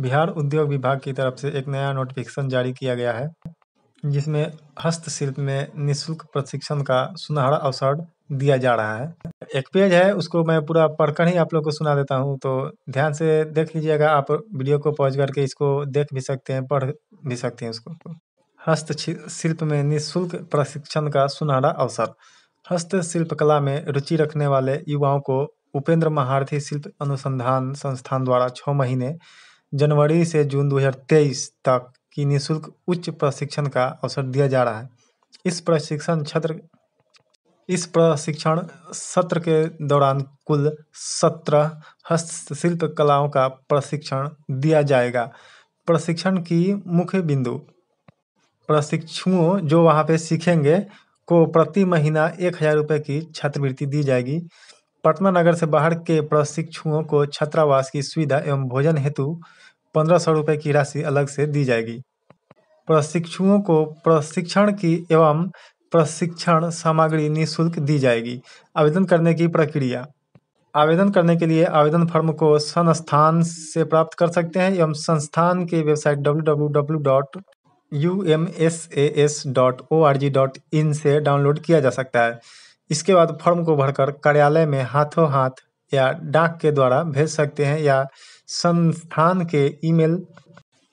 बिहार उद्योग विभाग की तरफ से एक नया नोटिफिकेशन जारी किया गया है जिसमें हस्तशिल्प में निशुल्क प्रशिक्षण का सुनहरा अवसर दिया जा रहा है एक पेज है उसको मैं पूरा पढ़कर ही आप लोग को सुना देता हूँ तो ध्यान से देख लीजिएगा आप वीडियो को पॉज करके इसको देख भी सकते हैं पढ़ भी सकते हैं उसको हस्तशिल्प में निःशुल्क प्रशिक्षण का सुनहरा अवसर हस्तशिल्प कला में रुचि रखने वाले युवाओं को उपेंद्र महारथी शिल्प अनुसंधान संस्थान द्वारा छः महीने जनवरी से जून 2023 तक की निःशुल्क उच्च प्रशिक्षण का अवसर दिया जा रहा है इस प्रशिक्षण छत्र इस प्रशिक्षण सत्र के दौरान कुल सत्रह हस्तशिल्प कलाओं का प्रशिक्षण दिया जाएगा प्रशिक्षण की मुख्य बिंदु प्रशिक्षुओं जो वहाँ पे सीखेंगे को प्रति महीना एक हजार रुपये की छात्रवृत्ति दी जाएगी पटना नगर से बाहर के प्रशिक्षुओं को छात्रावास की सुविधा एवं भोजन हेतु पंद्रह सौ रुपये की राशि अलग से दी जाएगी प्रशिक्षुओं को प्रशिक्षण की एवं प्रशिक्षण सामग्री निःशुल्क दी जाएगी आवेदन करने की प्रक्रिया आवेदन करने के लिए आवेदन फॉर्म को संस्थान से प्राप्त कर सकते हैं एवं संस्थान के वेबसाइट www.umsas.org.in से डाउनलोड किया जा सकता है इसके बाद फॉर्म को भरकर कार्यालय में हाथों हाथ या डाक के द्वारा भेज सकते हैं या संस्थान के email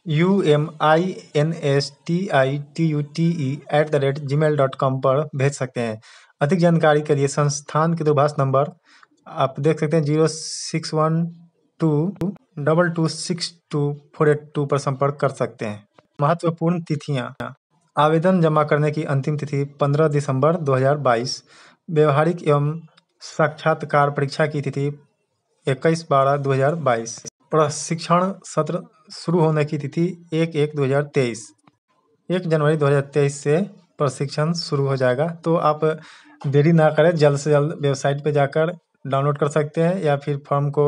U M I N S T I T U T E at the rate Gmail dot com पर भेज सकते हैं अधिक जानकारी के लिए संस्थान के दूरभाष नंबर आप देख सकते हैं zero six one two double two six two four eight two पर संपर्क कर सकते हैं महत्वपूर्ण तिथियाँ आवेदन जमा करने की अंतिम तिथि 15 दिसंबर 2022 व्यवहारिक एवं साक्षात्कार परीक्षा की तिथि 21 बारह 2022 प्रशिक्षण सत्र शुरू होने की तिथि एक एक 2023 एक जनवरी 2023 से प्रशिक्षण शुरू हो जाएगा तो आप देरी ना करें जल्द से जल्द वेबसाइट पर जाकर डाउनलोड कर सकते हैं या फिर फॉर्म को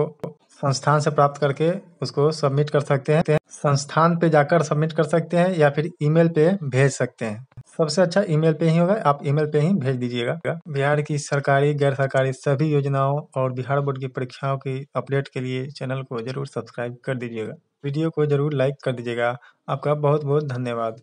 संस्थान से प्राप्त करके उसको सबमिट कर सकते हैं संस्थान पे जाकर सबमिट कर सकते हैं या फिर ईमेल पे भेज सकते हैं सबसे अच्छा ईमेल पे ही होगा आप ईमेल पे ही भेज दीजिएगा बिहार की सरकारी गैर सरकारी सभी योजनाओं और बिहार बोर्ड की परीक्षाओं की अपडेट के लिए चैनल को जरूर सब्सक्राइब कर दीजिएगा वीडियो को जरूर लाइक कर दीजिएगा आपका बहुत बहुत धन्यवाद